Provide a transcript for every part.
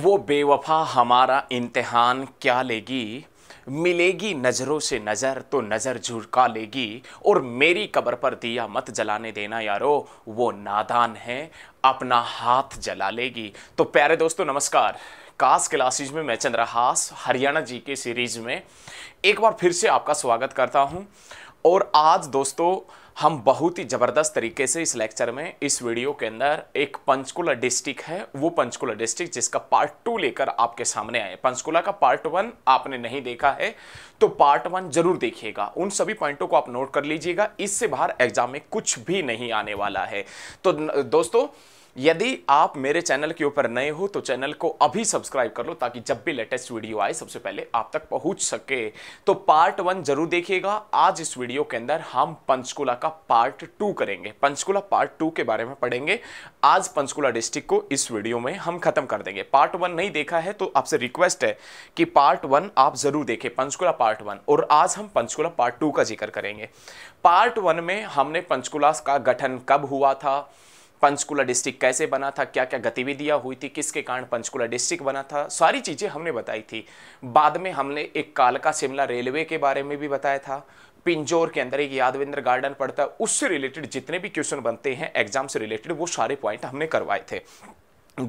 वो बेवफा हमारा इम्तहान क्या लेगी मिलेगी नज़रों से नज़र तो नज़र झुका लेगी और मेरी कब्र पर दिया मत जलाने देना यारो वो नादान है अपना हाथ जला लेगी तो प्यारे दोस्तों नमस्कार कास क्लासेज में मैं चंद्रहास हरियाणा जी के सीरीज़ में एक बार फिर से आपका स्वागत करता हूं और आज दोस्तों हम बहुत ही ज़बरदस्त तरीके से इस लेक्चर में इस वीडियो के अंदर एक पंचकुला डिस्ट्रिक्ट है वो पंचकुला डिस्ट्रिक्ट जिसका पार्ट टू लेकर आपके सामने आए पंचकुला का पार्ट वन आपने नहीं देखा है तो पार्ट वन जरूर देखिएगा उन सभी पॉइंटों को आप नोट कर लीजिएगा इससे बाहर एग्जाम में कुछ भी नहीं आने वाला है तो दोस्तों यदि आप मेरे चैनल के ऊपर नए हो तो चैनल को अभी सब्सक्राइब कर लो ताकि जब भी लेटेस्ट वीडियो आए सबसे पहले आप तक पहुंच सके तो पार्ट वन जरूर देखिएगा आज इस वीडियो के अंदर हम पंचकुला का पार्ट टू करेंगे पंचकुला पार्ट टू के बारे में पढ़ेंगे आज पंचकुला डिस्ट्रिक्ट को इस वीडियो में हम खत्म कर देंगे पार्ट वन नहीं देखा है तो आपसे रिक्वेस्ट है कि पार्ट वन आप जरूर देखें पंचकुला पार्ट वन और आज हम पंचकुला पार्ट टू का जिक्र करेंगे पार्ट वन में हमने पंचकुला का गठन कब हुआ था पंचकुला डिस्ट्रिक्ट कैसे बना था क्या क्या गतिविधियां हुई थी किसके कारण पंचकुला डिस्ट्रिक्ट बना था सारी चीज़ें हमने बताई थी बाद में हमने एक कालका शिमला रेलवे के बारे में भी बताया था पिंजोर के अंदर एक यादवेंद्र गार्डन पड़ता है उससे रिलेटेड जितने भी क्वेश्चन बनते हैं एग्जाम से रिलेटेड वो सारे पॉइंट हमने करवाए थे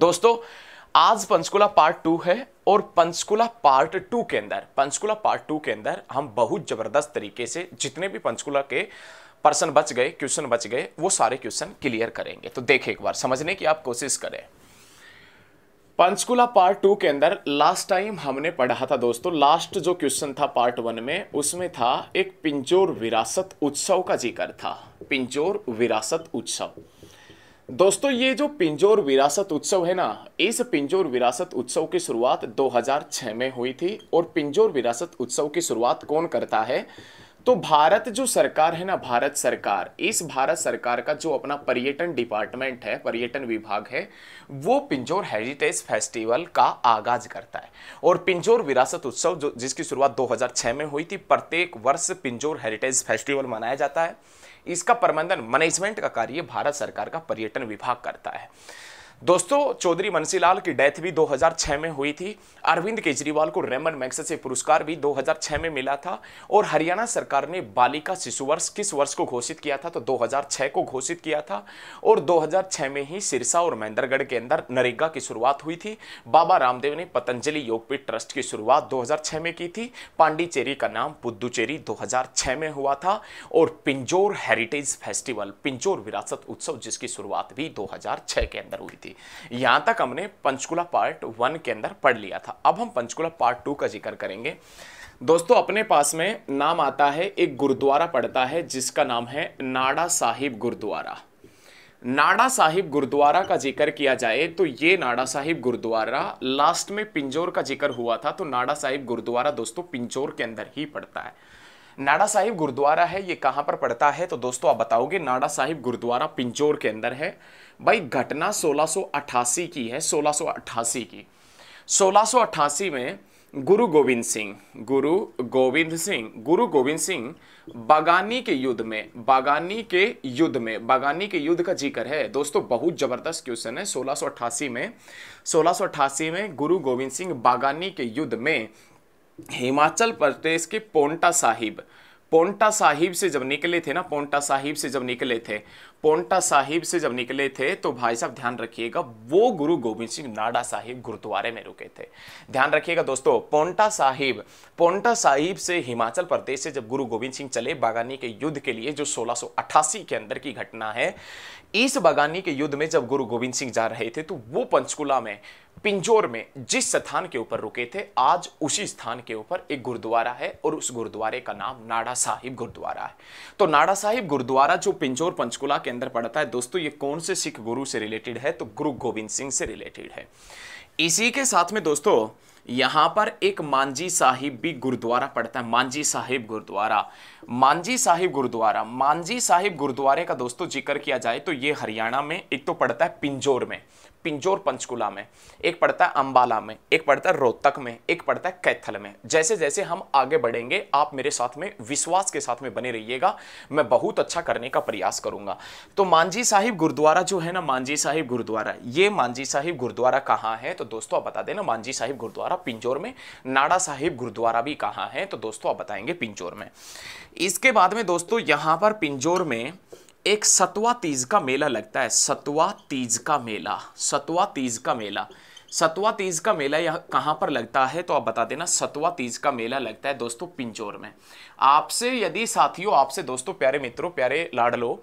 दोस्तों आज पंचकुला पार्ट टू है और पंचकुला पार्ट टू के अंदर पंचकुला पार्ट टू के अंदर हम बहुत ज़बरदस्त तरीके से जितने भी पंचकुला के पर्सन बच गए क्वेश्चन बच गए वो सारे क्वेश्चन क्लियर करेंगे तो देखें एक बार समझने की आप कोशिश करें पंचकुला पार्ट टू के अंदर लास्ट टाइम हमने पढ़ा था दोस्तों लास्ट जो क्वेश्चन था पार्ट वन में उसमें था एक पिंजोर विरासत उत्सव का जिक्र था पिंजोर विरासत उत्सव दोस्तों ये जो पिंजोर विरासत उत्सव है ना इस पिंजोर विरासत उत्सव की शुरुआत 2006 में हुई थी और पिंजोर विरासत उत्सव की शुरुआत कौन करता है तो भारत जो सरकार है ना भारत सरकार इस भारत सरकार का जो अपना पर्यटन डिपार्टमेंट है पर्यटन विभाग है वो पिंजोर हेरिटेज फेस्टिवल का आगाज करता है और पिंजोर विरासत उत्सव जो जिसकी शुरुआत 2006 में हुई थी प्रत्येक वर्ष पिंजोर हेरिटेज फेस्टिवल मनाया जाता है इसका प्रबंधन मैनेजमेंट का कार्य भारत सरकार का पर्यटन विभाग करता है दोस्तों चौधरी मनसीलाल की डेथ भी 2006 में हुई थी अरविंद केजरीवाल को रेमन मैक्स से पुरस्कार भी 2006 में मिला था और हरियाणा सरकार ने बालिका शिशु वर्ष किस वर्ष को घोषित किया था तो 2006 को घोषित किया था और 2006 में ही सिरसा और महेंद्रगढ़ के अंदर नरेगा की शुरुआत हुई थी बाबा रामदेव ने पतंजलि योगपीठ ट्रस्ट की शुरुआत दो में की थी पांडिचेरी का नाम पुद्दुचेरी दो में हुआ था और पिंजोर हेरिटेज फेस्टिवल पिंजोर विरासत उत्सव जिसकी शुरुआत भी दो के अंदर हुई थी थी यहाँ तक हमने पंचकुला पार्ट वन के अंदर पढ़ लिया था अब हम पंचकुला पार्ट टू का जिक्र करेंगे दोस्तों अपने पास में नाम आता है एक गुरुद्वारा पड़ता है जिसका नाम है नाड़ा साहिब गुरुद्वारा नाड़ा साहिब गुरुद्वारा का जिक्र किया जाए तो ये नाड़ा साहिब गुरुद्वारा लास्ट में पिंजोर का जिक्र हुआ था तो नाड़ा साहिब गुरुद्वारा दोस्तों पिंजोर के अंदर ही पड़ता है नाडा साहिब गुरुद्वारा है ये कहाँ पर पड़ता है तो दोस्तों आप बताओगे नाडा साहिब गुरुद्वारा पिंचोर के अंदर है भाई घटना 1688 की है 1688 की 1688 में गुरु गोविंद सिंह गुरु गोविंद सिंह गुरु गोविंद सिंह बागानी के युद्ध में बागानी के युद्ध में बागानी के युद्ध का जिक्र है दोस्तों बहुत ज़बरदस्त क्वेश्चन है 1688 में 1688 में गुरु गोविंद सिंह बागानी के युद्ध में हिमाचल प्रदेश के पोंटा साहिब पोंटा साहिब से जब निकले थे ना पोंटा साहिब से जब निकले थे पोंटा साहिब से जब निकले थे तो भाई साहब ध्यान रखिएगा वो गुरु गोविंद सिंह नाडा साहिब गुरुद्वारे में रुके थे ध्यान रखिएगा दोस्तों पोंटा साहिब पोंटा साहिब से हिमाचल प्रदेश से जब गुरु गोविंद सिंह चले बागानी के युद्ध के लिए जो 1688 के अंदर की घटना है इस बागानी के युद्ध में जब गुरु गोविंद सिंह जा रहे थे तो वो पंचकुला में पिंजोर में जिस स्थान के ऊपर रुके थे आज उसी स्थान के ऊपर एक गुरुद्वारा है और उस गुरुद्वारे का नाम नाडा साहिब गुरुद्वारा है तो नाडा साहिब गुरुद्वारा जो पिंजोर पंचकुला के अंदर पड़ता है दोस्तों ये कौन से सिख गुरु से रिलेटेड है तो गुरु गोविंद सिंह से रिलेटेड है इसी के साथ में दोस्तों यहां पर एक मांझी साहिब भी गुरुद्वारा पड़ता है मांझी साहिब गुरुद्वारा मांझी साहिब गुरुद्वारा मांझी साहिब गुरुद्वारे का दोस्तों जिक्र किया जाए तो ये हरियाणा में एक तो पड़ता है पिंजोर में पिंजोर पंचकुला में एक पड़ता है अंबाला में एक पड़ता है रोहतक में एक पड़ता है कैथल में जैसे जैसे हम आगे बढ़ेंगे आप मेरे साथ में विश्वास के साथ में बने रहिएगा मैं बहुत अच्छा करने का प्रयास करूंगा तो मांझी साहिब गुरुद्वारा जो है ना मांझी साहिब गुरुद्वारा ये मांझी साहिब गुरुद्वारा कहाँ है तो दोस्तों आप बता देना मांझी साहिब गुरुद्वारा पिंजोर में नाड़ा साहिब गुरुद्वारा भी कहाँ है तो दोस्तों आप बताएंगे पिंजोर में इसके बाद में दोस्तों यहाँ पर पिंजोर में एक सतवा तीज का मेला लगता है सतवा तीज का मेला सतवा तीज का मेला सतवा तीज का मेला यह कहाँ पर लगता है तो आप बता देना सतवा तीज का मेला लगता है दोस्तों पिंजौर में आपसे यदि साथियों आपसे दोस्तों प्यारे मित्रों प्यारे लाडलो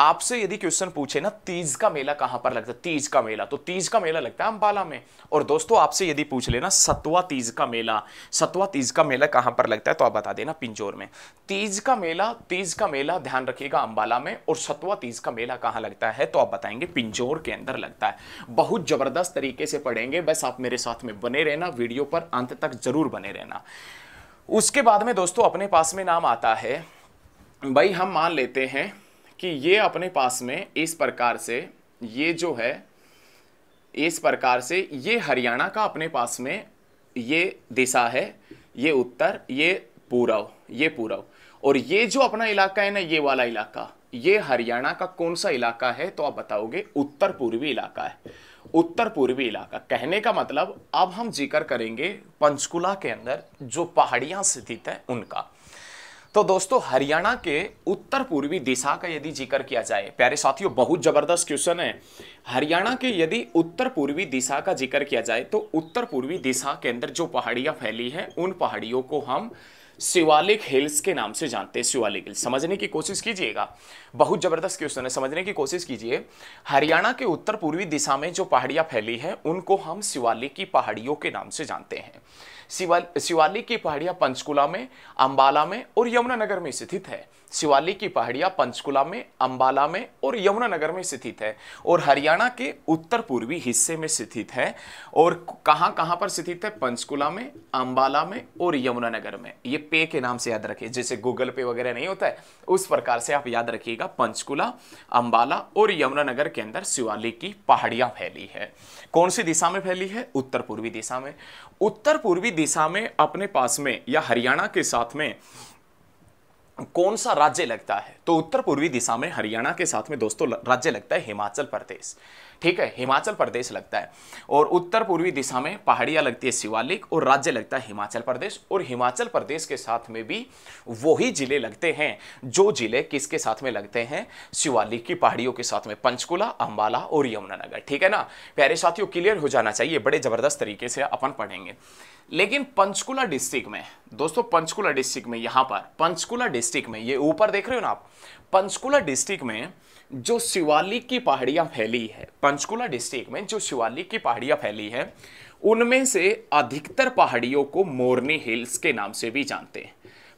आपसे यदि क्वेश्चन पूछे ना तीज का मेला कहां पर लगता है तीज का मेला तो तीज का मेला लगता है अम्बाला में और दोस्तों आपसे यदि पूछ लेना सतवा तीज का मेला सतवा तीज का मेला कहां पर लगता है तो आप बता देना पिंजोर में तीज का मेला तीज का मेला ध्यान रखिएगा अम्बाला में और सतवा तीज का मेला कहां लगता है तो आप बताएंगे पिंजोर के अंदर लगता है बहुत जबरदस्त तरीके से पढ़ेंगे बस आप मेरे साथ में बने रहना वीडियो पर अंत तक जरूर बने रहना उसके बाद में दोस्तों अपने पास में नाम आता है भाई हम मान लेते हैं कि ये अपने पास में इस प्रकार से ये जो है इस प्रकार से ये हरियाणा का अपने पास में ये दिशा है ये उत्तर ये पूरब ये पूरब और ये जो अपना इलाका है ना ये वाला इलाका ये हरियाणा का कौन सा इलाका है तो आप बताओगे उत्तर पूर्वी इलाका है उत्तर पूर्वी इलाका कहने का मतलब अब हम जिक्र करेंगे पंचकुला के अंदर जो पहाड़ियाँ स्थित है उनका तो दोस्तों हरियाणा के उत्तर पूर्वी दिशा का यदि जिक्र किया जाए प्यारे साथियों बहुत ज़बरदस्त क्वेश्चन है हरियाणा के यदि उत्तर पूर्वी दिशा का जिक्र किया जाए तो उत्तर पूर्वी दिशा के अंदर जो पहाड़ियाँ फैली हैं उन पहाड़ियों को हम शिवालिक हिल्स के नाम से जानते हैं शिवालिक हिल्स समझने की कोशिश कीजिएगा बहुत ज़बरदस्त क्वेश्चन है समझने की कोशिश कीजिए हरियाणा के उत्तर पूर्वी दिशा में जो पहाड़ियाँ फैली हैं उनको हम शिवालिक की पहाड़ियों के नाम से जानते हैं शिवालिक की पहाड़ियां पंचकुला में अंबाला में और यमुनानगर में स्थित है शिवालिक की पहाड़ियाँ पंचकुला में अम्बाला में और यमुनानगर में स्थित है और हरियाणा के उत्तर पूर्वी हिस्से में स्थित है और कहाँ कहाँ पर स्थित है पंचकुला में अम्बाला में और यमुनानगर में ये पे के नाम से याद रखिए जैसे गूगल पे वगैरह नहीं होता है उस प्रकार से आप याद रखिएगा पंचकुला अम्बाला और यमुनानगर के अंदर शिवालिक की पहाड़ियाँ फैली है कौन सी दिशा में फैली है उत्तर पूर्वी दिशा में उत्तर पूर्वी दिशा में अपने पास में या हरियाणा के साथ में कौन सा राज्य लगता है तो उत्तर पूर्वी दिशा में हरियाणा के साथ में दोस्तों राज्य लगता है हिमाचल प्रदेश ठीक है हिमाचल प्रदेश लगता है और उत्तर पूर्वी दिशा में पहाड़ियां लगती है शिवालिक और राज्य लगता है हिमाचल प्रदेश और हिमाचल प्रदेश के साथ में भी वही जिले लगते हैं जो जिले किसके साथ में लगते हैं शिवालिक की पहाड़ियों के साथ में पंचकुला अंबाला और यमुनानगर ठीक है ना प्यारे साथियों क्लियर हो जाना चाहिए बड़े ज़बरदस्त तरीके से अपन पढ़ेंगे लेकिन पंचकुला डिस्ट्रिक्ट में दोस्तों पंचकुला डिस्ट्रिक्ट में यहां पर पंचकुला डिस्ट्रिक्ट में ये ऊपर देख रहे हो ना आप पंचकुला डिस्ट्रिक्ट में जो शिवालिक की पहाड़ियां फैली है पंचकुला डिस्ट्रिक्ट में जो शिवालिक की पहाड़ियां फैली है उनमें से अधिकतर पहाड़ियों को मोरनी हिल्स के नाम से भी जानते हैं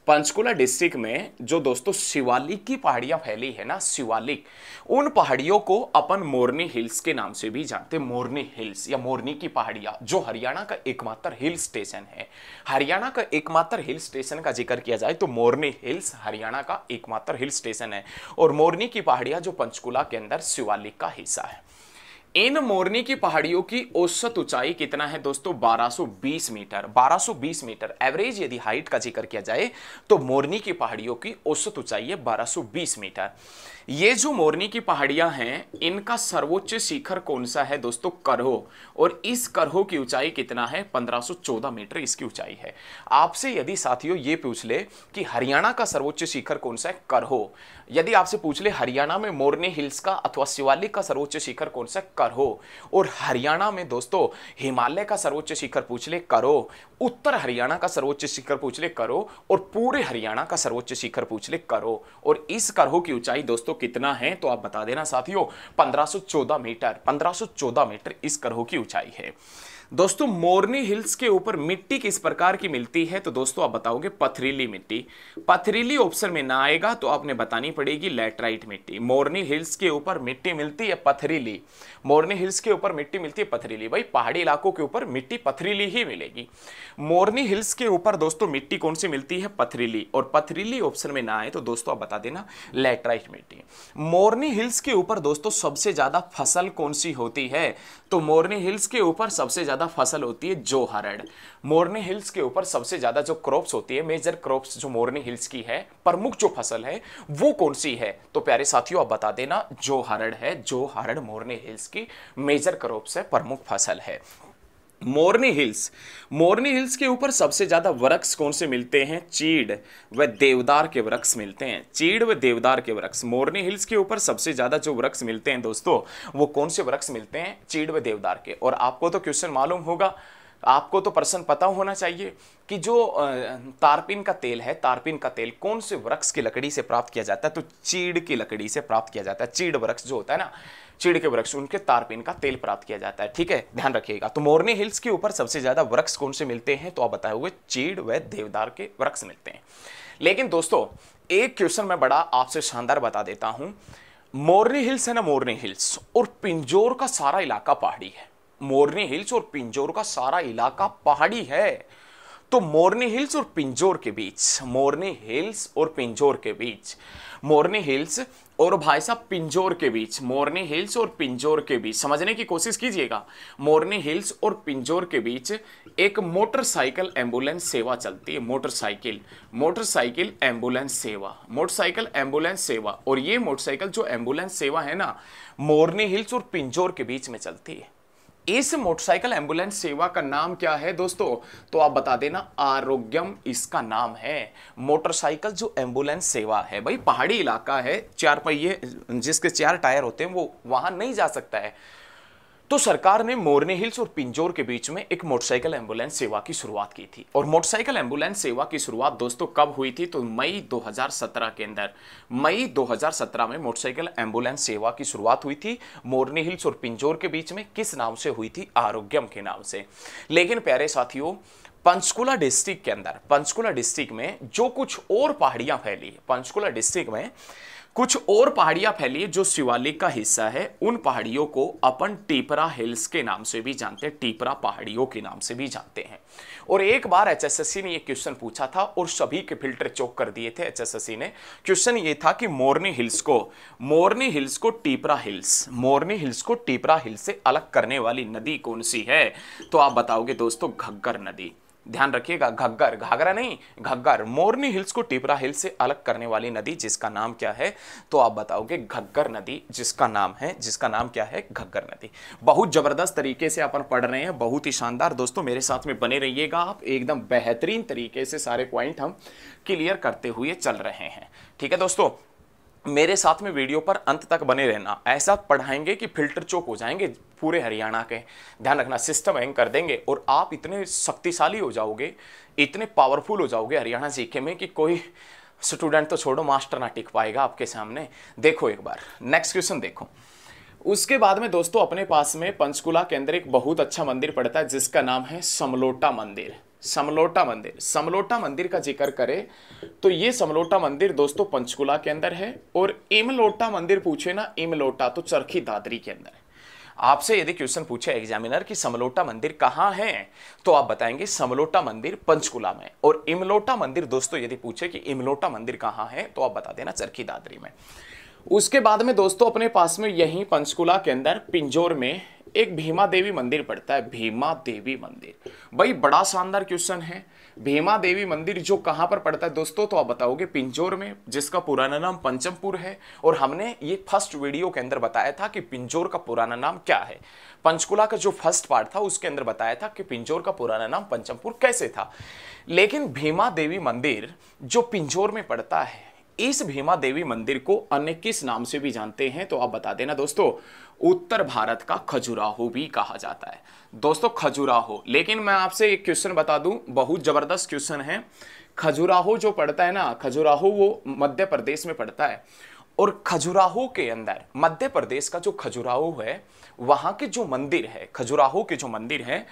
पंचकुला डिस्ट्रिक्ट में जो दोस्तों शिवालिक की पहाड़ियां फैली है ना शिवालिक उन पहाड़ियों को अपन मोरनी हिल्स के नाम से भी जानते हैं मोरनी हिल्स या मोरनी की पहाड़ियां जो हरियाणा का एकमात्र हिल स्टेशन है हरियाणा का एकमात्र हिल स्टेशन का जिक्र किया जाए तो मोरनी हिल्स हरियाणा का एकमात्र हिल स्टेशन है और मोरनी की पहाड़ियां जो पंचकुला के अंदर शिवालिक का हिस्सा है इन मोरनी की पहाड़ियों की औसत ऊंचाई कितना है दोस्तों 1220 मीटर 1220 मीटर एवरेज यदि हाइट का जिक्र किया जाए तो मोरनी की पहाड़ियों की औसत ऊंचाई है 1220 मीटर ये जो मोरनी की पहाड़ियां हैं इनका सर्वोच्च शिखर कौन सा है दोस्तों करहो और इस करहो की ऊंचाई कितना है 1514 मीटर इसकी ऊंचाई है आपसे यदि साथियों ये पूछ ले कि हरियाणा का सर्वोच्च शिखर कौन सा है करहो यदि आपसे पूछ ले हरियाणा में मोरनी हिल्स का अथवा शिवालिक का सर्वोच्च शिखर कौन सा करो और हरियाणा में दोस्तों हिमालय का सर्वोच्च शिखर पूछ ले करो उत्तर हरियाणा का सर्वोच्च शिखर पूछ ले करो और पूरे हरियाणा का सर्वोच्च शिखर पूछ ले करो और इस करो की ऊंचाई दोस्तों कितना है तो आप बता देना साथियों पंद्रह मीटर पंद्रह मीटर इस करहो की ऊंचाई है दोस्तों मोरनी हिल्स के ऊपर मिट्टी किस प्रकार की मिलती है तो दोस्तों आप बताओगे पथरीली मिट्टी पथरीली ऑप्शन में ना आएगा तो आपने बतानी पड़ेगी लेटराइट मिट्टी मोरनी हिल्स के ऊपर मिट्टी मिलती है पथरीली मोरनी हिल्स के ऊपर मिट्टी मिलती है पथरीली भाई पहाड़ी इलाकों के ऊपर मिट्टी पथरीली ही मिलेगी मोरनी हिल्स के ऊपर दोस्तों मिट्टी कौन सी मिलती है पथरीली और पथरीली ऑप्शन में ना आए तो दोस्तों आप बता देना लेटराइट मिट्टी मोरनी हिल्स के ऊपर दोस्तों सबसे ज्यादा फसल कौन सी होती है तो मोरनी हिल्स के ऊपर सबसे ज्यादा ज़्यादा फसल होती है जो हरड मोरनी हिल्स के ऊपर सबसे ज़्यादा जो क्रॉप्स होती है मेजर क्रॉप्स जो मोरनी हिल्स की है प्रमुख जो फसल है वो कौन सी है तो प्यारे साथियों आप बता देना जो हरड है जो हरड मोरनी हिल्स की मेजर क्रॉप्स है प्रमुख फसल है मोरनी हिल्स मोरनी हिल्स के ऊपर सबसे ज़्यादा वृक्ष कौन से मिलते हैं चीड़ व देवदार के वृक्ष मिलते हैं चीड़ व देवदार के वृक्ष मोरनी हिल्स के ऊपर सबसे ज़्यादा जो वृक्ष मिलते हैं दोस्तों वो कौन से वृक्ष मिलते हैं चीड़ व देवदार के और आपको तो क्वेश्चन मालूम होगा आपको तो पर्सन पता होना चाहिए कि जो तारपिन का तेल है तारपीन का तेल कौन से वृक्ष की लकड़ी से प्राप्त किया जाता है तो चीड़ की लकड़ी से प्राप्त किया जाता है चीड़ वृक्ष जो होता है ना चीड़ के वृक्ष उनके तारपीन का तेल प्राप्त किया जाता है ठीक है ध्यान रखिएगा तो मोरनी हिल्स के ऊपर सबसे ज्यादा वृक्ष कौन से मिलते हैं तो आप बताए हुए चीड़ व देवदार के वृक्ष मिलते हैं लेकिन दोस्तों एक क्वेश्चन मैं बड़ा आपसे शानदार बता देता हूं मोरनी हिल्स है ना मोरनी हिल्स और पिंजोर का सारा इलाका पहाड़ी है मोरनी हिल्स और पिंजोर का सारा इलाका पहाड़ी है तो मोरनी हिल्स और पिंजोर के बीच मोरनी हिल्स और पिंजोर के बीच मोरनी हिल्स और भाई साहब पिंजोर के बीच मोरनी हिल्स और पिंजोर के बीच समझने की कोशिश कीजिएगा मोरनी हिल्स और पिंजोर के बीच एक मोटरसाइकिल एम्बुलेंस सेवा चलती है मोटरसाइकिल मोटरसाइकिल एम्बुलेंस सेवा मोटरसाइकिल एम्बुलेंस सेवा और ये मोटरसाइकिल जो एम्बुलेंस सेवा है ना मोरनी हिल्स और पिंजोर के बीच में चलती है इस मोटरसाइकिल एम्बुलेंस सेवा का नाम क्या है दोस्तों तो आप बता देना आरोग्यम इसका नाम है मोटरसाइकिल जो एम्बुलेंस सेवा है भाई पहाड़ी इलाका है चार पहिए जिसके चार टायर होते हैं वो वहां नहीं जा सकता है तो सरकार ने मोरने हिल्स और पिंजोर के बीच में एक मोटरसाइकिल एम्बुलेंस सेवा की शुरुआत की थी और मोटरसाइकिल एम्बुलेंस सेवा की शुरुआत दोस्तों कब हुई थी तो मई 2017 के अंदर मई 2017 में मोटरसाइकिल एम्बुलेंस सेवा की शुरुआत हुई थी मोरने हिल्स और पिंजोर के बीच में किस नाम से हुई थी आरोग्यम के नाम से लेकिन प्यारे साथियों पंचकुला डिस्ट्रिक्ट के अंदर पंचकुला डिस्ट्रिक्ट में जो कुछ और पहाड़ियां फैली पंचकुला डिस्ट्रिक्ट में कुछ और पहाड़ियां फैली है जो शिवालिक का हिस्सा है उन पहाड़ियों को अपन टीपरा हिल्स के नाम से भी जानते हैं टीपरा पहाड़ियों के नाम से भी जानते हैं और एक बार एचएसएससी ने ये क्वेश्चन पूछा था और सभी के फिल्टर चौक कर दिए थे एचएसएससी ने क्वेश्चन ये था कि मोरनी हिल्स को मोरनी हिल्स को टीपरा हिल्स मोरनी हिल्स को टीपरा हिल्स से अलग करने वाली नदी कौन सी है तो आप बताओगे दोस्तों घग्गर नदी ध्यान रखिएगा घग्गर घाघरा नहीं घग्गर मोरनी हिल्स को टिपरा हिल्स से अलग करने वाली नदी जिसका नाम क्या है तो आप बताओगे घग्गर नदी जिसका नाम है जिसका नाम क्या है घग्गर नदी बहुत ज़बरदस्त तरीके से अपन पढ़ रहे हैं बहुत ही शानदार दोस्तों मेरे साथ में बने रहिएगा आप एकदम बेहतरीन तरीके से सारे पॉइंट हम क्लियर करते हुए चल रहे हैं ठीक है दोस्तों मेरे साथ में वीडियो पर अंत तक बने रहना ऐसा पढ़ाएंगे कि फिल्टर चौक हो जाएंगे पूरे हरियाणा के ध्यान रखना सिस्टम हैंग कर देंगे और आप इतने शक्तिशाली हो जाओगे इतने पावरफुल हो जाओगे हरियाणा जीके में कि कोई स्टूडेंट तो छोड़ो मास्टर ना टिक पाएगा आपके सामने देखो एक बार नेक्स्ट क्वेश्चन देखो उसके बाद में दोस्तों अपने पास में पंचकुला के अंदर एक बहुत अच्छा मंदिर पड़ता है जिसका नाम है समलोटा मंदिर समलोटा मंदिर समलोटा मंदिर का जिक्र करें तो ये समलोटा मंदिर दोस्तों पंचकुला के अंदर है और इमलोटा मंदिर पूछे ना इमलोटा तो चरखी दादरी के अंदर है आपसे यदि क्वेश्चन पूछे एग्जामिनर कि समलोटा मंदिर कहाँ है तो आप बताएंगे समलोटा मंदिर पंचकुला में और इमलोटा मंदिर दोस्तों यदि पूछे कि इमलोटा मंदिर कहाँ है तो आप बता देना चरखी दादरी में उसके बाद में दोस्तों अपने पास में यहीं पंचकुला के अंदर पिंजोर में एक भीमा देवी मंदिर पड़ता है भीमा देवी मंदिर भाई बड़ा शानदार क्वेश्चन है भीमा देवी मंदिर जो कहाँ पर पड़ता है दोस्तों तो आप बताओगे पिंजोर में जिसका पुराना नाम पंचमपुर है और हमने ये फर्स्ट वीडियो के अंदर बताया था कि पिंजोर का पुराना नाम क्या है पंचकुला का जो फर्स्ट पार्ट था उसके अंदर बताया था कि पिंजोर का पुराना नाम पंचमपुर कैसे था लेकिन भीमा देवी मंदिर जो पिंजोर में पड़ता है इस भीमा देवी मंदिर को अन्य किस नाम से भी जानते हैं तो आप बता देना दोस्तों उत्तर भारत का खजुराहो भी कहा जाता है दोस्तों खजुराहो लेकिन मैं आपसे एक क्वेश्चन बता दूं बहुत ज़बरदस्त क्वेश्चन है खजुराहो जो पड़ता है ना खजुराहो वो मध्य प्रदेश में पड़ता है और खजुराहो के अंदर मध्य प्रदेश का जो खजुराहो है वहां के जो मंदिर है खजुराहो के जो मंदिर हैं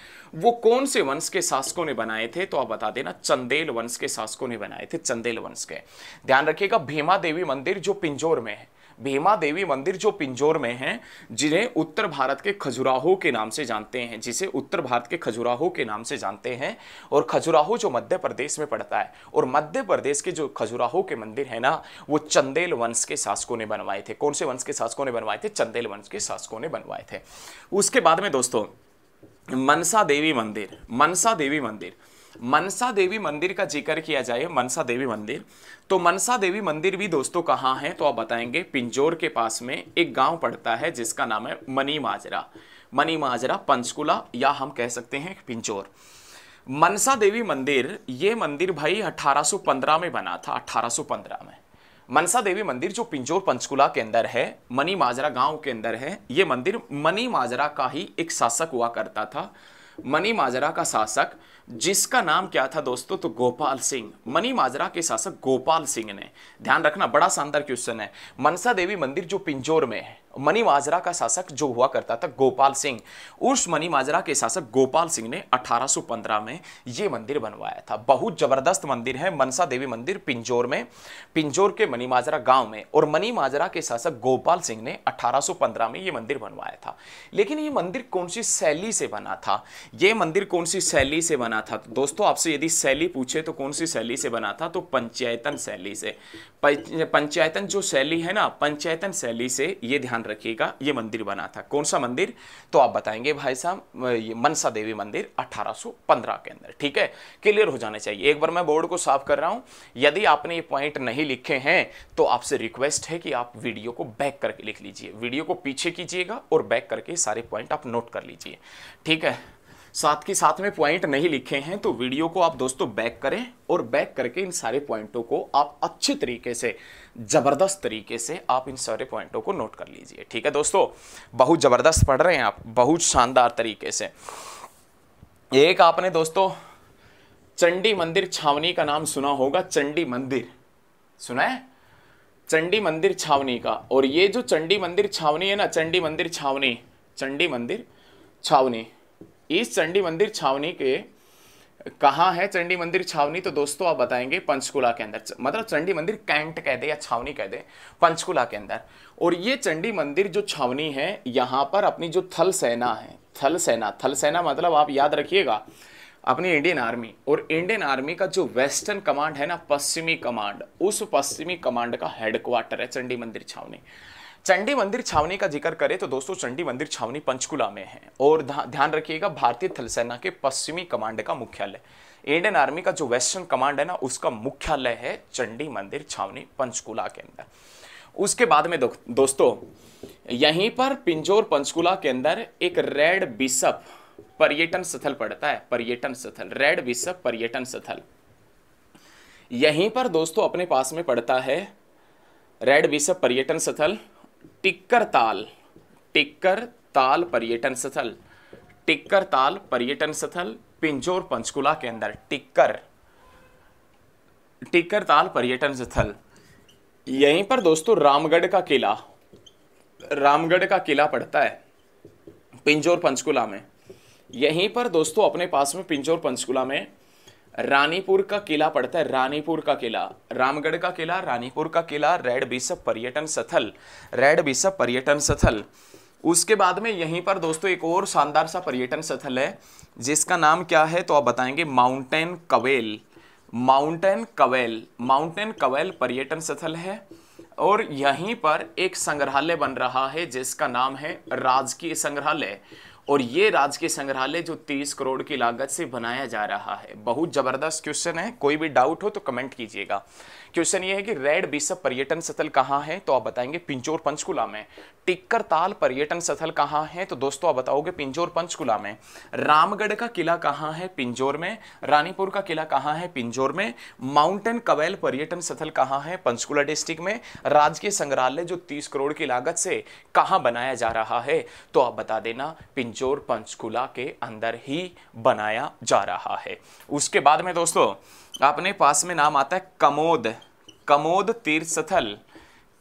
वो कौन से वंश के शासकों ने बनाए थे तो आप बता देना चंदेल वंश के शासकों ने बनाए थे चंदेल वंश के ध्यान रखिएगा भीमा देवी मंदिर जो पिंजोर में है भीमा देवी मंदिर जो पिंजौर में है जिन्हें उत्तर भारत के खजुराहो के नाम से जानते हैं जिसे उत्तर भारत के खजुराहो के नाम से जानते हैं और खजुराहो जो मध्य प्रदेश में पड़ता है और मध्य प्रदेश के जो खजुराहो के मंदिर है ना वो चंदेल वंश के शासकों ने बनवाए थे कौन से वंश के शासकों ने बनवाए थे चंदेल वंश के शासकों ने बनवाए थे उसके बाद में दोस्तों मनसा देवी मंदिर मनसा देवी मंदिर मनसा देवी मंदिर का जिक्र किया जाए मनसा देवी मंदिर तो मनसा देवी मंदिर भी दोस्तों कहाँ है तो आप बताएंगे पिंजोर के पास में एक गांव पड़ता है जिसका नाम है मनी माजरा मनी माजरा पंचकुला या हम कह सकते हैं पिंजोर मनसा देवी मंदिर ये मंदिर भाई 1815 में बना था 1815 में मनसा देवी मंदिर जो पिंजोर पंचकुला के अंदर है मनी माजरा गांव के अंदर है ये मंदिर मनी माजरा का ही एक शासक हुआ करता था मनी माजरा का शासक जिसका नाम क्या था दोस्तों तो गोपाल सिंह मनी माजरा के शासक गोपाल सिंह ने ध्यान रखना बड़ा शानदार क्वेश्चन है मनसा देवी मंदिर जो पिंजोर में है मनी माजरा का शासक जो हुआ करता था गोपाल सिंह उस मनी माजरा के शासक गोपाल सिंह ने 1815 में ये मंदिर बनवाया था बहुत ज़बरदस्त मंदिर है मनसा देवी मंदिर पिंजोर में पिंजोर के मनी माजरा गाँव में और मनी माजरा के शासक गोपाल सिंह ने 1815 में ये मंदिर बनवाया था लेकिन ये मंदिर कौन सी शैली से बना था ये मंदिर कौन सी शैली से बना था दोस्तों आपसे यदि शैली पूछे तो कौन सी शैली से बना था तो पंचायतन शैली से पंचायतन जो शैली है ना पंचायतन शैली से ये ध्यान ध्यान रखिएगा ये मंदिर बना था कौन सा मंदिर तो आप बताएंगे भाई साहब ये मनसा देवी मंदिर 1815 के अंदर ठीक है क्लियर हो जाना चाहिए एक बार मैं बोर्ड को साफ कर रहा हूँ यदि आपने ये पॉइंट नहीं लिखे हैं तो आपसे रिक्वेस्ट है कि आप वीडियो को बैक करके लिख लीजिए वीडियो को पीछे कीजिएगा और बैक करके सारे पॉइंट आप नोट कर लीजिए ठीक है साथ के साथ में पॉइंट नहीं लिखे हैं तो वीडियो को आप दोस्तों बैक करें और बैक करके इन सारे पॉइंटों को आप अच्छे तरीके से ज़बरदस्त तरीके से आप इन सारे पॉइंटों को नोट कर लीजिए ठीक है दोस्तों बहुत ज़बरदस्त पढ़ रहे हैं आप बहुत शानदार तरीके से एक आपने दोस्तों चंडी मंदिर छावनी का नाम सुना होगा चंडी मंदिर सुना है चंडी मंदिर छावनी का और ये जो चंडी मंदिर छावनी है ना चंडी मंदिर छावनी चंडी मंदिर छावनी इस चंडी मंदिर छावनी के कहाँ है चंडी मंदिर छावनी तो दोस्तों आप बताएंगे पंचकुला के अंदर मतलब चंडी मंदिर कैंट कह दे या छावनी कह दे पंचकुला के अंदर और ये चंडी मंदिर जो छावनी है यहाँ पर अपनी जो थल सेना है थल सेना थल सेना मतलब आप याद रखिएगा अपनी इंडियन आर्मी और इंडियन आर्मी का जो वेस्टर्न कमांड है ना पश्चिमी कमांड उस पश्चिमी कमांड का हेडक्वार्टर है चंडी मंदिर छावनी चंडी मंदिर छावनी का जिक्र करें तो दोस्तों चंडी मंदिर छावनी पंचकुला में है और ध्यान रखिएगा भारतीय थल सेना के पश्चिमी कमांड का मुख्यालय इंडियन आर्मी का जो वेस्टर्न कमांड है ना उसका मुख्यालय है चंडी मंदिर छावनी पंचकुला के अंदर उसके बाद में दो, दोस्तों यहीं पर पिंजोर पंचकुला के अंदर एक रेड बिशप पर्यटन स्थल पड़ता है पर्यटन स्थल रेड बिशप पर्यटन स्थल यहीं पर दोस्तों अपने पास में पड़ता है रेड बिशप पर्यटन स्थल टिक्कर ताल टिक्कर ताल पर्यटन स्थल टिक्कर ताल पर्यटन स्थल पिंजोर पंचकुला के अंदर टिक्कर टिक्कर ताल पर्यटन स्थल यहीं पर दोस्तों रामगढ़ का किला रामगढ़ का किला पड़ता है पिंजोर पंचकुला में यहीं पर दोस्तों अपने पास में पिंजोर पंचकुला में रानीपुर का किला पड़ता है रानीपुर का किला रामगढ़ का किला रानीपुर का किला रेड बिशप पर्यटन स्थल रेड बिशप पर्यटन स्थल उसके बाद में यहीं पर दोस्तों एक और शानदार सा पर्यटन स्थल है जिसका नाम क्या है तो आप बताएंगे mountain quail mountain quail mountain quail पर्यटन स्थल है और यहीं पर एक संग्रहालय बन रहा है जिसका नाम है राजकीय संग्रहालय और ये राजकीय संग्रहालय जो तीस करोड़ की लागत से बनाया जा रहा है बहुत ज़बरदस्त क्वेश्चन है कोई भी डाउट हो तो कमेंट कीजिएगा क्वेश्चन ये है कि रेड बिशप पर्यटन स्थल कहाँ है तो आप बताएंगे पिंचोर पंचकुला में टिक्कर ताल पर्यटन स्थल कहाँ है तो दोस्तों आप बताओगे पिंजोर पंचकुला में रामगढ़ का किला कहाँ है पिंजोर में रानीपुर का किला कहाँ है पिंजोर में माउंटेन कवेल पर्यटन स्थल कहाँ है पंचकुला डिस्ट्रिक्ट में राजकीय संग्रहालय जो तीस करोड़ की लागत से कहाँ बनाया जा रहा है तो आप बता देना पिंजोर पिंजोर पंचकुला के अंदर ही बनाया जा रहा है उसके बाद में दोस्तों अपने पास में नाम आता है कमोद कमोद तीर्थस्थल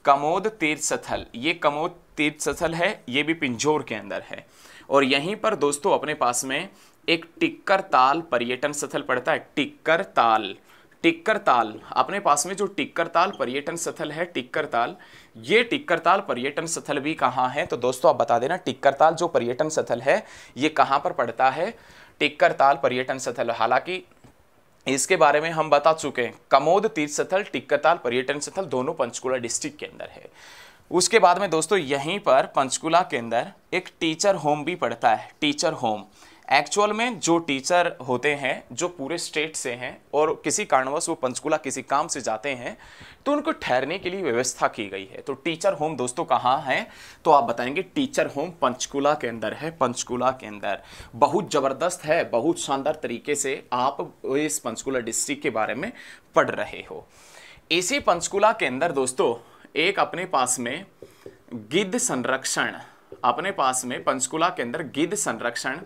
कमोद तीर्थस्थल ये कमोद तीर्थस्थल है ये भी पिंजोर के अंदर है और यहीं पर दोस्तों अपने पास में एक टिक्कर ताल पर्यटन स्थल पड़ता है टिक्कर ताल टिक्कर ताल अपने पास में जो टिक्कर ताल पर्यटन स्थल है टिक्कर ताल ये टिक्कर ताल पर्यटन स्थल भी कहाँ है तो दोस्तों आप बता देना टिक्कर ताल जो पर्यटन स्थल है ये कहाँ पर पड़ता है टिक्कर ताल पर्यटन स्थल हालांकि इसके बारे में हम बता चुके हैं कमोद तीर्थ स्थल ताल पर्यटन स्थल दोनों पंचकूला डिस्ट्रिक्ट के अंदर है उसके बाद में दोस्तों यहीं पर पंचकूला के अंदर एक टीचर होम भी पड़ता है टीचर होम एक्चुअल में जो टीचर होते हैं जो पूरे स्टेट से हैं और किसी कारणवश वो पंचकुला किसी काम से जाते हैं तो उनको ठहरने के लिए व्यवस्था की गई है तो टीचर होम दोस्तों कहाँ है तो आप बताएंगे टीचर होम पंचकुला के अंदर है पंचकुला के अंदर बहुत ज़बरदस्त है बहुत शानदार तरीके से आप इस पंचकुला डिस्ट्रिक्ट के बारे में पढ़ रहे हो इसी पंचकुला के अंदर दोस्तों एक अपने पास में गिद्ध संरक्षण अपने पास में पंचकुला के अंदर गिद्ध संरक्षण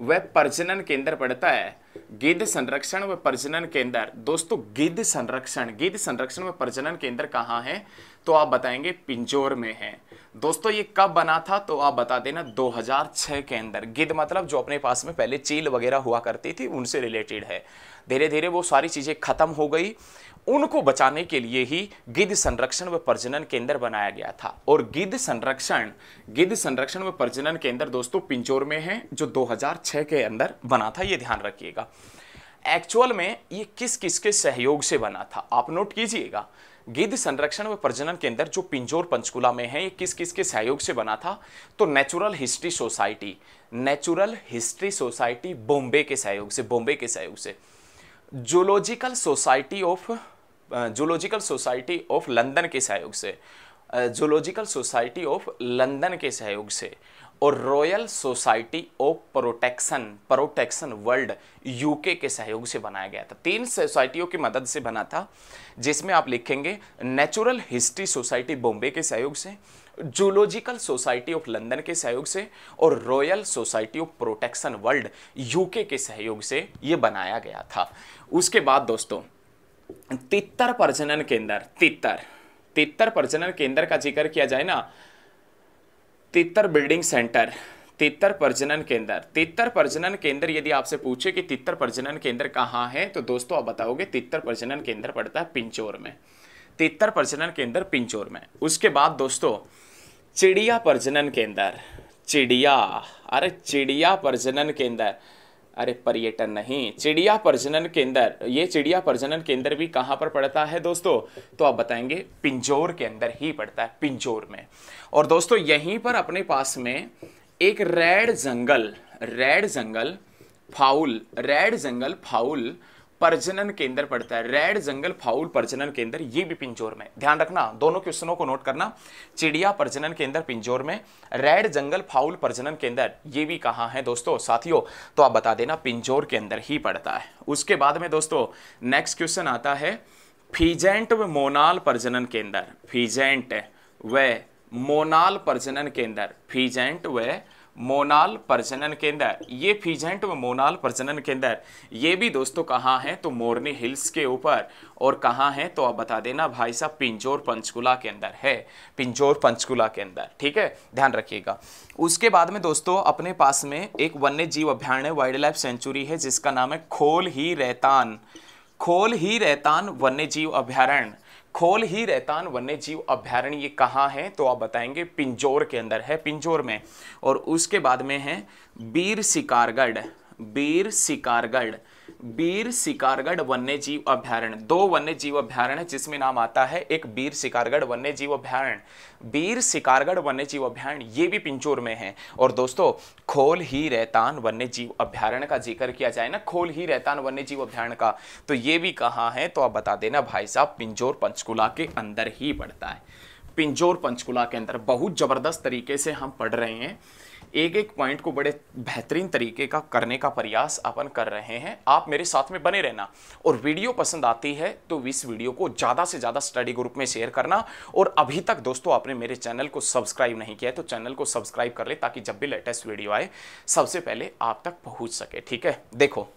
वह प्रजनन केंद्र पड़ता है गिद्ध संरक्षण व प्रजनन केंद्र दोस्तों गिद्ध संरक्षण गिद्ध संरक्षण व प्रजनन केंद्र कहाँ है तो आप बताएंगे पिंजोर में है दोस्तों ये कब बना था तो आप बता देना 2006 के अंदर गिद्ध मतलब जो अपने पास में पहले चील वगैरह हुआ करती थी उनसे रिलेटेड है धीरे धीरे वो सारी चीज़ें खत्म हो गई उनको बचाने के लिए ही गिद्ध संरक्षण व प्रजनन केंद्र बनाया गया था और गिद्ध संरक्षण गिद्ध संरक्षण व प्रजनन केंद्र दोस्तों पिंजोर में है जो 2006 के अंदर बना था ये ध्यान रखिएगा एक्चुअल में ये किस किस के सहयोग से बना था आप नोट कीजिएगा गिद्ध संरक्षण व प्रजनन केंद्र जो पिंजोर पंचकुला में है ये किस किस के सहयोग से बना था तो natural history society natural history society Bombay के सहयोग से बॉम्बे के सहयोग से zoological society of zoological society of London के सहयोग से जूलॉजिकल सोसाइटी ऑफ लंदन के सहयोग से और royal society of protection protection world UK के सहयोग से बनाया गया था तीन सोसाइटियों की मदद से बना था जिसमें आप लिखेंगे नेचुरल हिस्ट्री सोसाइटी बॉम्बे के सहयोग से जूलॉजिकल सोसाइटी ऑफ लंदन के सहयोग से और royal society of protection world UK के सहयोग से ये बनाया गया था उसके बाद दोस्तों तितर प्रजनन केंद्र तितर तितर प्रजनन केंद्र का जिक्र किया जाए ना तितर बिल्डिंग सेंटर तितर प्रजनन केंद्र तितर प्रजनन केंद्र यदि आपसे पूछे कि तितर प्रजनन केंद्र कहाँ है तो दोस्तों आप बताओगे तितर प्रजनन केंद्र पड़ता है पिंचोर में तितर प्रजनन केंद्र पिंचोर में उसके बाद दोस्तों चिड़िया प्रजनन केंद्र चिड़िया अरे चिड़िया प्रजनन केंद्र अरे पर्यटन नहीं चिड़िया प्रजनन केंद्र ये चिड़िया प्रजनन केंद्र भी कहां पर पड़ता है दोस्तों तो आप बताएंगे पिंजोर के अंदर ही पड़ता है पिंजोर में और दोस्तों यहीं पर अपने पास में एक red jungle red jungle fowl red jungle fowl प्रजनन केंद्र पड़ता है रेड जंगल फाउल प्रजनन केंद्र ये भी पिंजोर में ध्यान रखना दोनों क्वेश्चनों को नोट करना चिड़िया प्रजनन केंद्र पिंजोर में रेड जंगल फाउल प्रजनन केंद्र ये भी कहाँ है दोस्तों साथियों तो आप बता देना पिंजोर के अंदर ही पड़ता है उसके बाद में दोस्तों नेक्स्ट क्वेश्चन आता है फीजेंट व मोनाल प्रजनन केंद्र फीजेंट व मोनाल प्रजनन केंद्र फीजेंट व मोनाल प्रजनन केंद्र ये फीजेंट मोनाल प्रजनन केंद्र ये भी दोस्तों कहाँ हैं तो मोरनी हिल्स के ऊपर और कहाँ हैं तो आप बता देना भाई साहब पिंजोर पंचकुला के अंदर है पिंजोर पंचकुला के अंदर ठीक है ध्यान रखिएगा उसके बाद में दोस्तों अपने पास में एक वन्य जीव अभ्यारण्य वाइल्ड लाइफ सेंचुरी है जिसका नाम है खोल ही रैतान खोल ही रहतान वन्य जीव अभ्यारण्य खोल ही रैतान वन्य जीव अभ्यारण्य ये कहाँ है तो आप बताएंगे पिंजोर के अंदर है पिंजोर में और उसके बाद में है बीर सिकारगढ़ बीर सिकारगढ़ बीर शिकारगढ़ वन्य जीव अभ्यारण्य दो वन्य जीव अभ्यारण्य जिसमें नाम आता है एक बीर शिकारगढ़ वन्य जीव अभ्यारण्य बीर शिकारगढ़ वन्य जीव अभ्यारण्य ये भी पिंचोर में है और दोस्तों खोल ही रहतान वन्य जीव अभ्यारण्य का जिक्र किया जाए ना खोल ही रहतान वन्य जीव अभ्यारण्य का तो ये भी कहाँ है तो आप बता देना भाई साहब पिंजोर पंचकुला के अंदर ही पड़ता है पिंजोर पंचकुला के अंदर बहुत ज़बरदस्त तरीके से हम पढ़ रहे हैं एक एक पॉइंट को बड़े बेहतरीन तरीके का करने का प्रयास अपन कर रहे हैं आप मेरे साथ में बने रहना और वीडियो पसंद आती है तो इस वीडियो को ज़्यादा से ज़्यादा स्टडी ग्रुप में शेयर करना और अभी तक दोस्तों आपने मेरे चैनल को सब्सक्राइब नहीं किया है तो चैनल को सब्सक्राइब कर ले ताकि जब भी लेटेस्ट वीडियो आए सबसे पहले आप तक पहुँच सके ठीक है देखो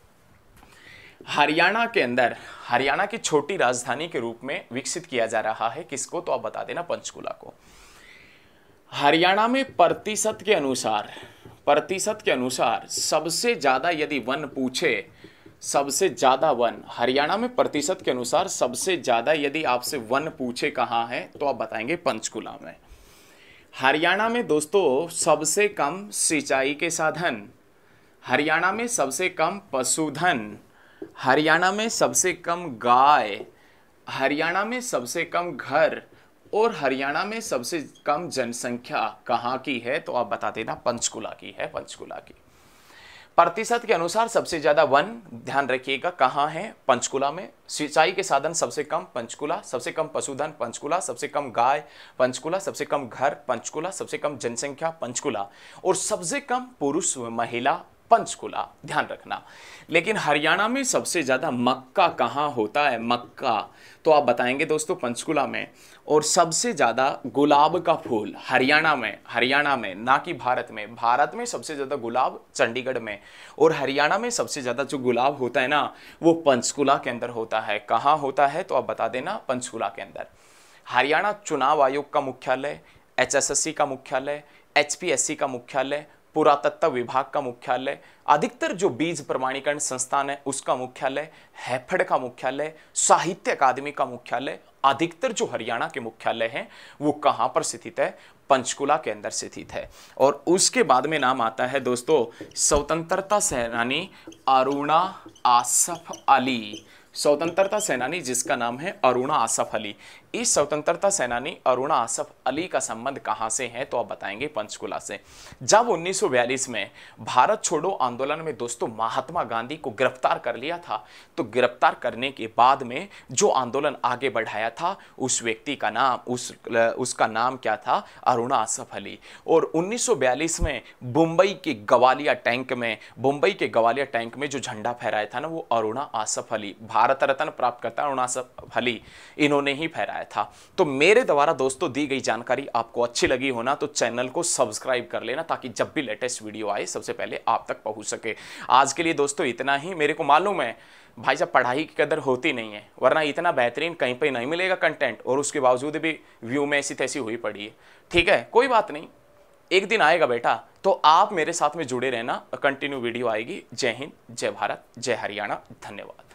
हरियाणा के अंदर हरियाणा की छोटी राजधानी के रूप में विकसित किया जा रहा है किसको तो आप बता देना पंचकुला को हरियाणा में प्रतिशत के अनुसार प्रतिशत के अनुसार सबसे ज़्यादा यदि वन पूछे सबसे ज़्यादा वन हरियाणा में प्रतिशत के अनुसार सबसे ज़्यादा यदि आपसे वन पूछे कहाँ है तो आप बताएंगे पंचकुला में हरियाणा में दोस्तों सबसे कम सिंचाई के साधन हरियाणा में सबसे कम पशुधन हरियाणा में सबसे कम गाय हरियाणा में सबसे कम घर और हरियाणा में सबसे कम जनसंख्या कहाँ की है तो आप बता देना पंचकुला की है पंचकुला की प्रतिशत के अनुसार सबसे ज़्यादा वन ध्यान रखिएगा कहाँ है पंचकुला में सिंचाई के साधन सबसे कम पंचकुला सबसे कम पशुधन पंचकुला सबसे कम गाय पंचकुला सबसे कम घर पंचकुला सबसे कम जनसंख्या पंचकुला और सबसे कम पुरुष महिला पंचकुला ध्यान रखना लेकिन हरियाणा में सबसे ज़्यादा मक्का कहाँ होता है मक्का तो आप बताएंगे दोस्तों पंचकुला में और सबसे ज़्यादा गुलाब का फूल हरियाणा में हरियाणा में ना कि भारत में भारत में सबसे ज़्यादा गुलाब चंडीगढ़ में और हरियाणा में सबसे ज़्यादा जो गुलाब होता है ना वो पंचकुला के अंदर होता है कहाँ होता है तो आप बता देना पंचकुला के अंदर हरियाणा चुनाव आयोग का मुख्यालय एच का मुख्यालय एच का मुख्यालय पुरातत्व विभाग का मुख्यालय अधिकतर जो बीज प्रमाणीकरण संस्थान है उसका मुख्यालय हैफड़ का मुख्यालय साहित्य अकादमी का मुख्यालय अधिकतर जो हरियाणा के मुख्यालय हैं वो कहाँ पर स्थित है पंचकुला के अंदर स्थित है और उसके बाद में नाम आता है दोस्तों स्वतंत्रता सेनानी अरुणा आसफ अली स्वतंत्रता सेनानी जिसका नाम है अरुणा आसफ अली इस स्वतंत्रता सेनानी अरुणा आसफ अली का संबंध कहाँ से है तो आप बताएंगे पंचकुला से जब 1942 में भारत छोड़ो आंदोलन में दोस्तों महात्मा गांधी को गिरफ्तार कर लिया था तो गिरफ्तार करने के बाद में जो आंदोलन आगे बढ़ाया था उस व्यक्ति का नाम उस उसका नाम क्या था अरुणा आसफ अली और उन्नीस में मुंबई के ग्वालिया टैंक में मुंबई के ग्वालिया टैंक में जो झंडा फहराया था ना वो अरुणा आसफ अली भारत भारत रत्न प्राप्त करता है अरुणासफ अली इन्होंने ही फहराया था तो मेरे द्वारा दोस्तों दी गई जानकारी आपको अच्छी लगी होना तो चैनल को सब्सक्राइब कर लेना ताकि जब भी लेटेस्ट वीडियो आए सबसे पहले आप तक पहुंच सके आज के लिए दोस्तों इतना ही मेरे को मालूम है भाई साहब पढ़ाई की कदर होती नहीं है वरना इतना बेहतरीन कहीं पर नहीं मिलेगा कंटेंट और उसके बावजूद भी व्यू में ऐसी तैसी हुई पड़ी है ठीक है कोई बात नहीं एक दिन आएगा बेटा तो आप मेरे साथ में जुड़े रहना कंटिन्यू वीडियो आएगी जय हिंद जय भारत जय हरियाणा धन्यवाद